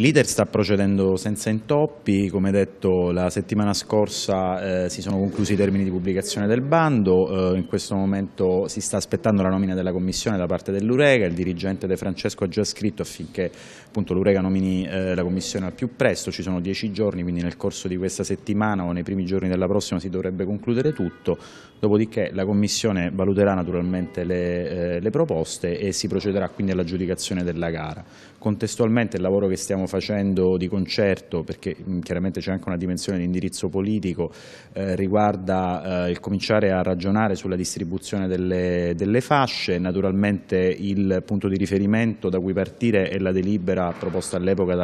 Il leader sta procedendo senza intoppi, come detto la settimana scorsa eh, si sono conclusi i termini di pubblicazione del bando, eh, in questo momento si sta aspettando la nomina della commissione da parte dell'Urega, il dirigente De Francesco ha già scritto affinché l'Urega nomini eh, la commissione al più presto, ci sono dieci giorni, quindi nel corso di questa settimana o nei primi giorni della prossima si dovrebbe concludere tutto, dopodiché la commissione valuterà naturalmente le, eh, le proposte e si procederà quindi all'aggiudicazione della gara. Contestualmente il lavoro che stiamo facendo facendo di concerto, perché chiaramente c'è anche una dimensione di indirizzo politico, eh, riguarda eh, il cominciare a ragionare sulla distribuzione delle, delle, fasce, naturalmente il punto di riferimento da cui partire è la delibera proposta all'epoca eh,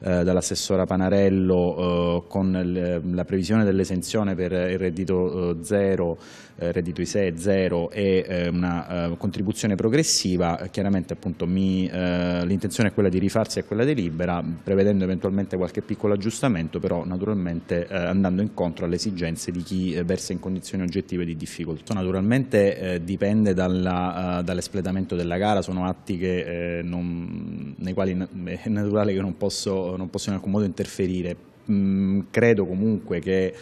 dall'assessora dall Panarello eh, con la previsione dell'esenzione per il reddito eh, zero, reddito ISE zero e una contribuzione progressiva, chiaramente appunto l'intenzione è quella di rifarsi a quella delibera libera, prevedendo eventualmente qualche piccolo aggiustamento, però naturalmente eh, andando incontro alle esigenze di chi eh, versa in condizioni oggettive di difficoltà. Naturalmente eh, dipende dall'espletamento della gara, sono atti che, non, nei quali è naturale che non posso, non posso in alcun modo interferire. Mm, credo comunque che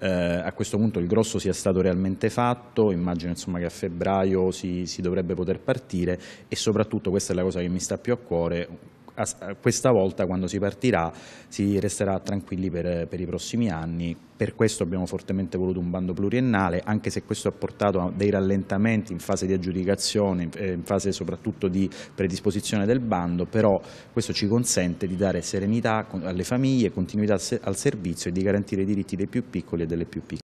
eh, a questo punto il grosso sia stato realmente fatto, immagino insomma, che a febbraio si, si dovrebbe poter partire e soprattutto, questa è la cosa che mi sta più a cuore, questa volta quando si partirà si resterà tranquilli per, per, i prossimi anni. Per questo abbiamo fortemente voluto un bando pluriennale, anche se questo ha portato a dei rallentamenti in fase di aggiudicazione, eh, in fase soprattutto di predisposizione del bando, però questo ci consente di dare serenità alle famiglie, continuità al servizio e di garantire i diritti dei più piccoli e delle più piccole.